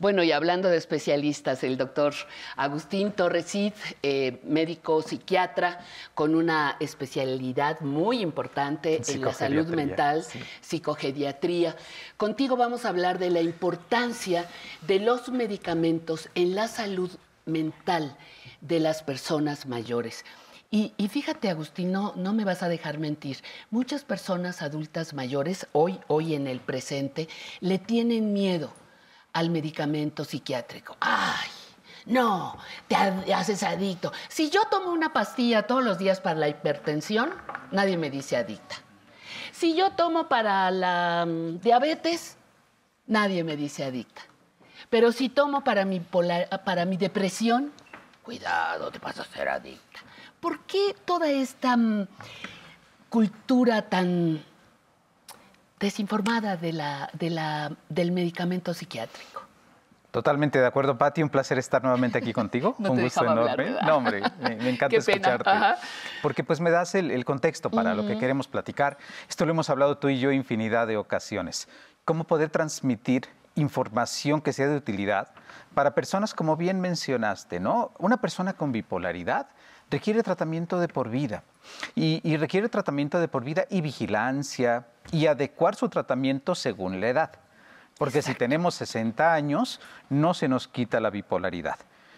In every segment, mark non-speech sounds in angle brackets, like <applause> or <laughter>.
Bueno, y hablando de especialistas, el doctor Agustín Torresid, eh, médico psiquiatra con una especialidad muy importante en la salud mental, psicogediatría. Contigo vamos a hablar de la importancia de los medicamentos en la salud mental de las personas mayores. Y, fíjate, Agustín, no, no, me vas a dejar mentir. Muchas personas adultas mayores, hoy, hoy en el presente, le tienen miedo al medicamento psiquiátrico. ¡Ay! No, te haces adicto. Si yo tomo una pastilla todos los días para la hipertensión, nadie me dice adicta. Si yo tomo para la mm, diabetes, nadie me dice adicta. Pero si tomo para mi, para mi depresión, cuidado, te vas a ser adicta. ¿Por qué toda esta mm, cultura tan desinformada del medicamento psiquiátrico. Totalmente de acuerdo, Pati. Un placer estar nuevamente aquí contigo. <laughs> un gusto enorme. me, <laughs> encanta escucharte. Porque pues me das el, contexto para lo que queremos platicar. Esto lo hemos hablado tú y yo infinidad de ocasiones. Cómo poder transmitir información que sea de utilidad para personas como bien mencionaste, ¿no? Una persona con bipolaridad requiere tratamiento de por vida. Y, requiere tratamiento de por vida y vigilancia y adecuar su tratamiento según la edad. Porque si tenemos 60 años, no se nos quita la bipolaridad.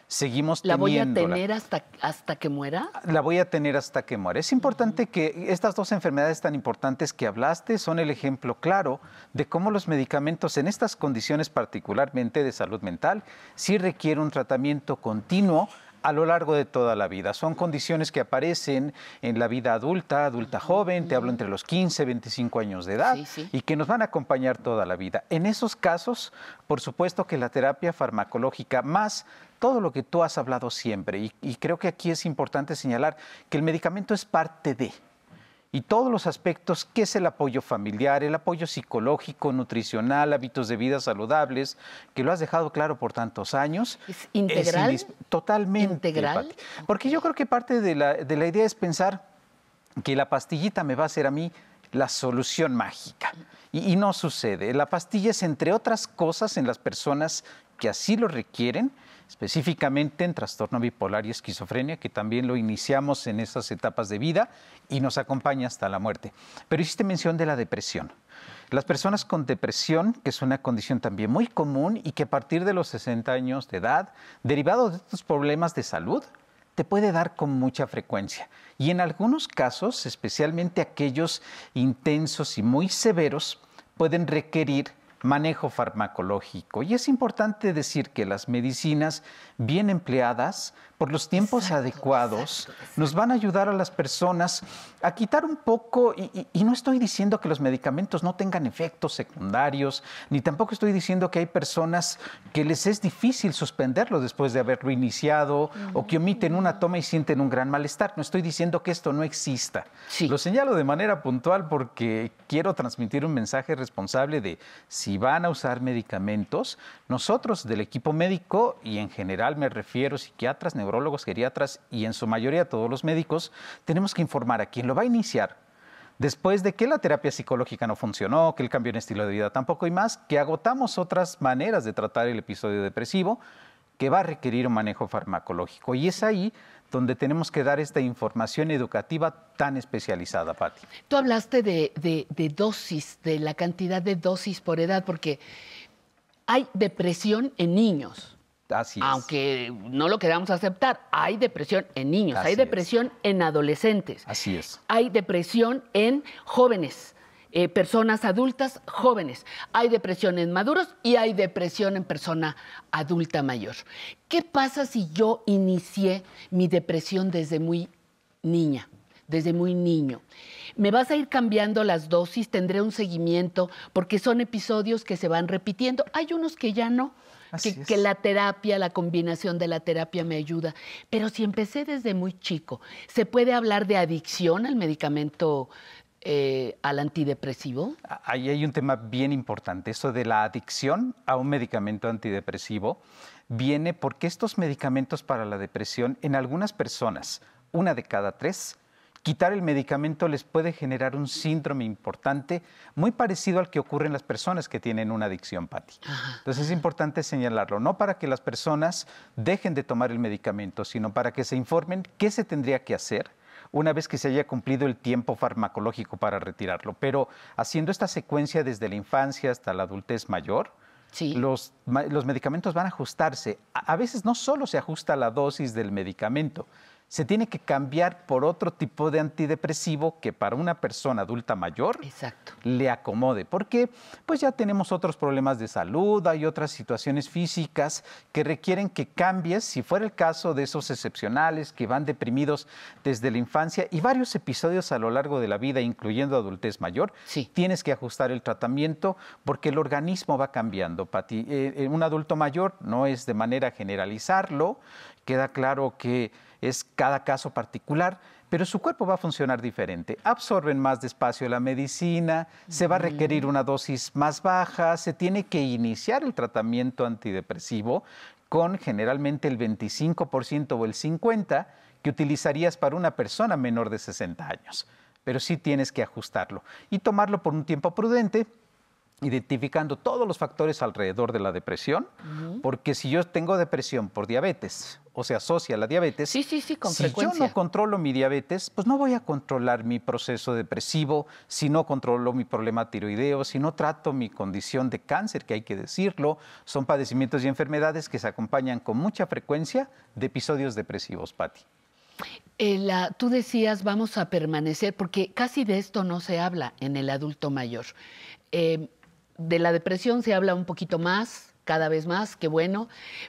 Seguimos ¿La voy a tener hasta, hasta que muera? La voy a tener hasta que muera. Es importante que estas dos enfermedades tan importantes que hablaste son el ejemplo claro de cómo los medicamentos en estas condiciones, particularmente de salud mental, sí requieren un tratamiento continuo a lo largo de toda la vida. Son condiciones que aparecen en la vida adulta, adulta joven, te hablo entre los 15, 25 años de edad, y que nos van a acompañar toda la vida. En esos casos, por supuesto que la terapia farmacológica más todo lo que tú has hablado siempre, y, y creo que aquí es importante señalar que el medicamento es parte de, y todos los aspectos que es el apoyo familiar, el apoyo psicológico, nutricional, hábitos de vida saludables, que lo has dejado claro por tantos años. ¿Es integral? totalmente. ¿Integral? Porque yo creo que parte de la, idea es pensar que la pastillita me va a ser a mí la solución mágica. y, no sucede. La pastilla es, entre otras cosas, en las personas que así lo requieren, específicamente en trastorno bipolar y esquizofrenia, que también lo iniciamos en esas etapas de vida y nos acompaña hasta la muerte. Pero hiciste mención de la depresión. Las personas con depresión, que es una condición también muy común y que a partir de los 60 años de edad, derivado de estos problemas de salud, te puede dar con mucha frecuencia. Y en algunos casos, especialmente aquellos intensos y muy severos, pueden requerir manejo farmacológico. Y es importante decir que las medicinas bien empleadas por los tiempos adecuados, nos van a ayudar a las personas a quitar un poco, y, no estoy diciendo que los medicamentos no tengan efectos secundarios, ni tampoco estoy diciendo que hay personas que les es difícil suspenderlo después de haberlo iniciado o que omiten una toma y sienten un gran malestar. No estoy diciendo que esto no exista. Lo señalo de manera puntual porque quiero transmitir un mensaje responsable de si van a usar medicamentos, nosotros del equipo médico, y en general me refiero a psiquiatras, neurólogos, geriatras y en su mayoría todos los médicos, tenemos que informar a quien lo va a iniciar después de que la terapia psicológica no funcionó, que el cambio en estilo de vida tampoco y más, que agotamos otras maneras de tratar el episodio depresivo que va a requerir un manejo farmacológico. Y es ahí donde tenemos que dar esta información educativa tan especializada, Patti. Tú hablaste de dosis, de la cantidad de dosis por edad, porque hay depresión en niños aunque no lo queramos aceptar, hay depresión en niños, hay depresión en adolescentes. Así es. Hay depresión en jóvenes. Eh, personas adultas jóvenes, hay depresión en maduros y hay depresión en persona adulta mayor. ¿Qué pasa si yo inicié mi depresión desde muy niña, desde muy niño? Me vas a ir cambiando las dosis, tendré un seguimiento, porque son episodios que se van repitiendo. Hay unos que ya no, Así que, la terapia, la combinación de la terapia me ayuda. Pero si empecé desde muy chico, ¿se puede hablar de adicción al medicamento? Eh, al antidepresivo? Ahí hay un tema bien importante. Eso de la adicción a un medicamento antidepresivo viene porque estos medicamentos para la depresión en algunas personas, una de cada tres, quitar el medicamento les puede generar un síndrome importante, muy parecido al que ocurre en las personas que tienen una adicción, Patti. Entonces es importante señalarlo, no para que las personas dejen de tomar el medicamento, sino para que se informen qué se tendría que hacer una vez que se haya cumplido el tiempo farmacológico para retirarlo. Pero haciendo esta secuencia desde la infancia hasta la adultez mayor, Los, medicamentos van a ajustarse. a, veces no solo se ajusta la dosis del medicamento, se tiene que cambiar por otro tipo de antidepresivo que para una persona adulta mayor le acomode, porque pues ya tenemos otros problemas de salud, hay otras situaciones físicas que requieren que cambies, si fuera el caso de esos excepcionales que van deprimidos desde la infancia y varios episodios a lo largo de la vida, incluyendo adultez mayor, tienes que ajustar el tratamiento porque el organismo va cambiando, eh, eh, un adulto mayor no es de manera generalizarlo queda claro que es cada caso particular, pero su cuerpo va a funcionar diferente. Absorben más despacio la medicina, se va a requerir una dosis más baja, se tiene que iniciar el tratamiento antidepresivo con generalmente el 25% o el 50% que utilizarías para una persona menor de 60 años. Pero sí tienes que ajustarlo y tomarlo por un tiempo prudente, identificando todos los factores alrededor de la depresión, porque si yo tengo depresión por diabetes o se asocia a la diabetes, si yo no controlo mi diabetes, pues no voy a controlar mi proceso depresivo, si no controlo mi problema tiroideo, si no trato mi condición de cáncer, que hay que decirlo, son padecimientos y enfermedades que se acompañan con mucha frecuencia de episodios depresivos, Patti. Eh, tú decías vamos a permanecer, porque casi de esto no se habla en el adulto mayor. Eh, de la depresión se habla un poquito más, cada vez más, qué bueno,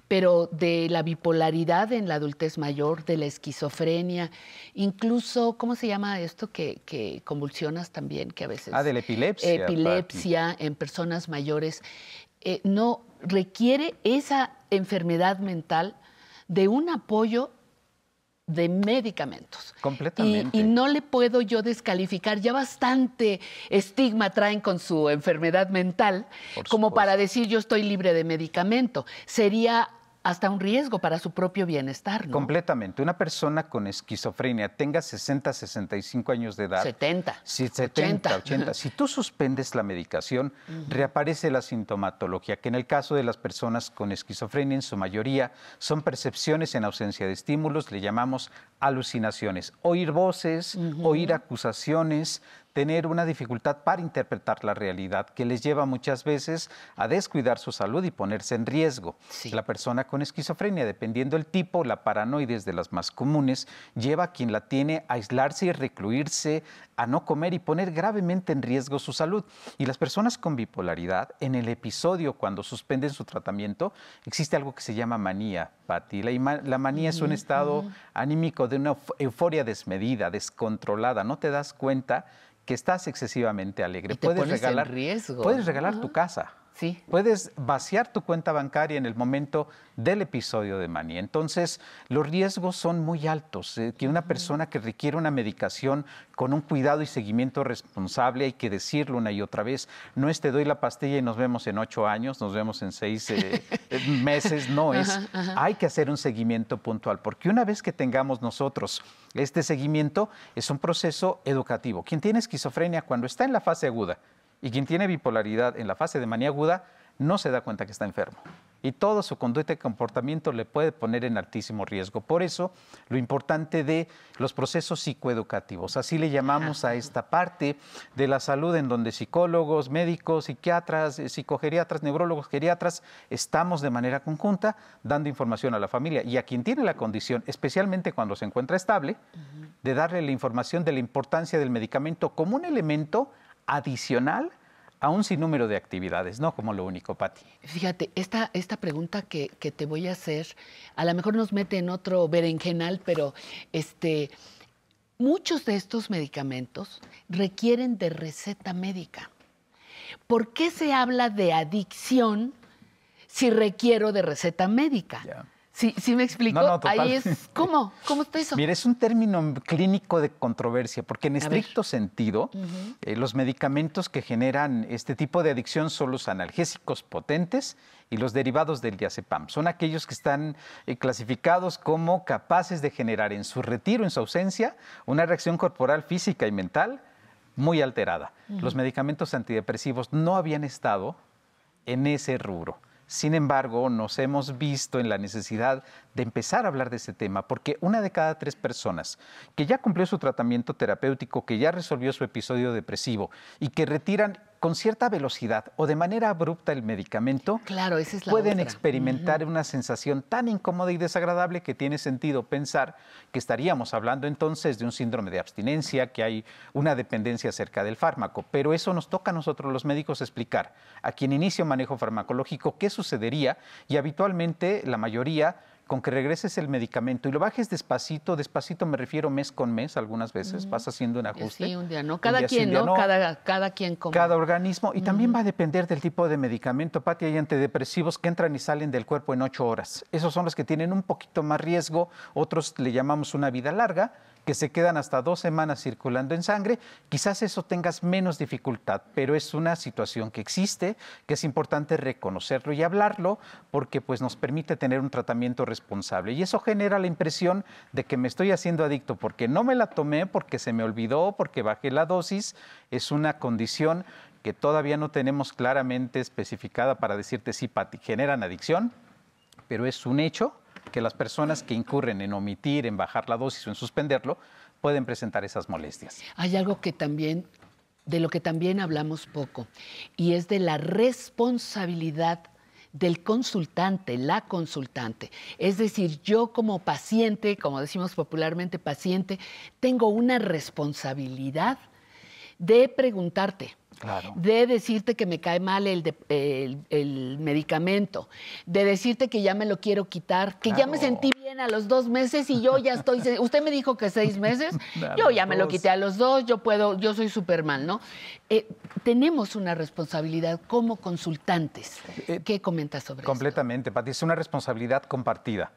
pero de la bipolaridad en la adultez mayor, de la esquizofrenia, incluso, ¿cómo se llama esto que, convulsionas también, que a veces... Ah, de la epilepsia. Epilepsia en personas mayores. Eh, no requiere esa enfermedad mental de un apoyo de medicamentos. Completamente. Y, y, no le puedo yo descalificar, ya bastante estigma traen con su enfermedad mental, como para decir yo estoy libre de medicamento. Sería hasta un riesgo para su propio bienestar. Completamente. Una persona con esquizofrenia tenga 60, 65 años de edad. 70. Si, 70, 80. si tú suspendes la medicación, reaparece la sintomatología, que en el caso de las personas con esquizofrenia en su mayoría son percepciones en ausencia de estímulos, le llamamos alucinaciones. Oír voces, oír acusaciones, tener una dificultad para interpretar la realidad que les lleva muchas veces a descuidar su salud y ponerse en riesgo. La persona con esquizofrenia, dependiendo el tipo, la paranoides de las más comunes, lleva a quien la tiene a aislarse y recluirse, a no comer y poner gravemente en riesgo su salud. Y las personas con bipolaridad, en el episodio cuando suspenden su tratamiento, existe algo que se llama manía, Patti. la, manía es un estado anímico de una euforia desmedida, descontrolada. No te das cuenta que estás excesivamente alegre. puedes regalar riesgo. Puedes regalar tu casa. Puedes vaciar tu cuenta bancaria en el momento del episodio de manía. Entonces, los riesgos son muy altos. Eh, que una persona que requiere una medicación con un cuidado y seguimiento responsable, hay que decirlo una y otra vez, no es te doy la pastilla y nos vemos en ocho años, nos vemos en seis eh, <laughs> eh, meses, no es. Hay que hacer un seguimiento puntual, porque una vez que tengamos nosotros este seguimiento, es un proceso educativo. Quien tiene esquizofrenia cuando está en la fase aguda, y quien tiene bipolaridad en la fase de manía aguda no se da cuenta que está enfermo. Y todo su conducta y comportamiento le puede poner en altísimo riesgo. Por eso, lo importante de los procesos psicoeducativos. Así le llamamos a esta parte de la salud en donde psicólogos, médicos, psiquiatras, psicogeriatras, neurólogos, geriatras, estamos de manera conjunta dando información a la familia y a quien tiene la condición, especialmente cuando se encuentra estable, de darle la información de la importancia del medicamento como un elemento adicional a un sinnúmero de actividades, no como lo único, Pati. Fíjate, esta, esta pregunta que, te voy a hacer, a lo mejor nos mete en otro berenjenal, pero este, muchos de estos medicamentos requieren de receta médica. ¿Por qué se habla de adicción si requiero de receta médica? Sí, me explico. Ahí es <laughs> cómo, cómo está eso. Mira, es un término clínico de controversia, porque en estricto sentido, eh, los medicamentos que generan este tipo de adicción son los analgésicos potentes y los derivados del diazepam. Son aquellos que están eh, clasificados como capaces de generar en su retiro, en su ausencia, una reacción corporal física y mental muy alterada. Los medicamentos antidepresivos no habían estado en ese rubro. Sin embargo, nos hemos visto en la necesidad de empezar a hablar de ese tema, porque una de cada tres personas que ya cumplió su tratamiento terapéutico, que ya resolvió su episodio depresivo y que retiran con cierta velocidad o de manera abrupta el medicamento, pueden experimentar una sensación tan incómoda y desagradable que tiene sentido pensar que estaríamos hablando entonces de un síndrome de abstinencia, que hay una dependencia cerca del fármaco. Pero eso nos toca a nosotros los médicos explicar a quien inicia un manejo farmacológico qué sucedería y habitualmente la mayoría con que regreses el medicamento y lo bajes despacito, despacito me refiero mes con mes, algunas veces vas haciendo un ajuste. Sí, un día no, cada quien, Cada, quien como. Cada organismo, y también va a depender del tipo de medicamento, Pati, hay antidepresivos que entran y salen del cuerpo en ocho horas. Esos son los que tienen un poquito más riesgo, otros le llamamos una vida larga, que se quedan hasta dos semanas circulando en sangre, quizás eso tengas menos dificultad, pero es una situación que existe, que es importante reconocerlo y hablarlo, porque pues nos permite tener un tratamiento responsable. Y eso genera la impresión de que me estoy haciendo adicto porque no me la tomé, porque se me olvidó, porque bajé la dosis. Es una condición que todavía no tenemos claramente especificada para decirte si sí, generan adicción, pero es un hecho que las personas que incurren en omitir, en bajar la dosis o en suspenderlo, pueden presentar esas molestias. Hay algo que también de lo que también hablamos poco y es de la responsabilidad del consultante, la consultante. Es decir, yo como paciente, como decimos popularmente paciente, tengo una responsabilidad de preguntarte, de decirte que me cae mal el, el, medicamento, de decirte que ya me lo quiero quitar, que ya me sentí bien a los dos meses y yo ya estoy. Usted me dijo que seis meses, <laughs> yo ya me lo quité a los dos, yo puedo, yo soy Superman, ¿no? Eh, tenemos una responsabilidad como consultantes. Eh, ¿Qué comentas sobre eso? Completamente, Pati, es una responsabilidad compartida.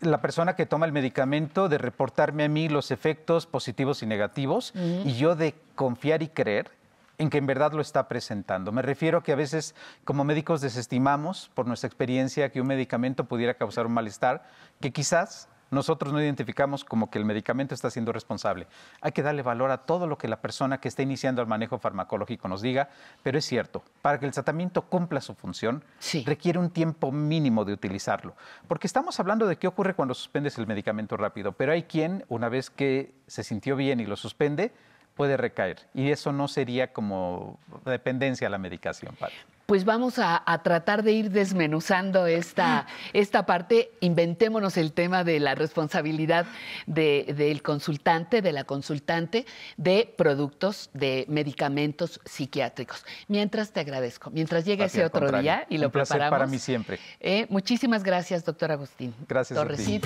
La persona que toma el medicamento de reportarme a mí los efectos positivos y negativos y yo de confiar y creer en que en verdad lo está presentando. Me refiero a que a veces como médicos desestimamos por nuestra experiencia que un medicamento pudiera causar un malestar que quizás nosotros no identificamos como que el medicamento está siendo responsable. Hay que darle valor a todo lo que la persona que está iniciando el manejo farmacológico nos diga, pero es cierto, para que el tratamiento cumpla su función, requiere un tiempo mínimo de utilizarlo. Porque estamos hablando de qué ocurre cuando suspendes el medicamento rápido, pero hay quien, una vez que se sintió bien y lo suspende, puede recaer. Y eso no sería como dependencia a la medicación, Pues vamos a, tratar de ir desmenuzando esta, ah. esta parte. Inventémonos el tema de la responsabilidad del consultante, de la consultante, de productos, de medicamentos psiquiátricos. Mientras te agradezco, mientras llegue ese otro día y Un lo preparamos. para mí siempre. Eh, muchísimas gracias, doctor Agustín. Gracias.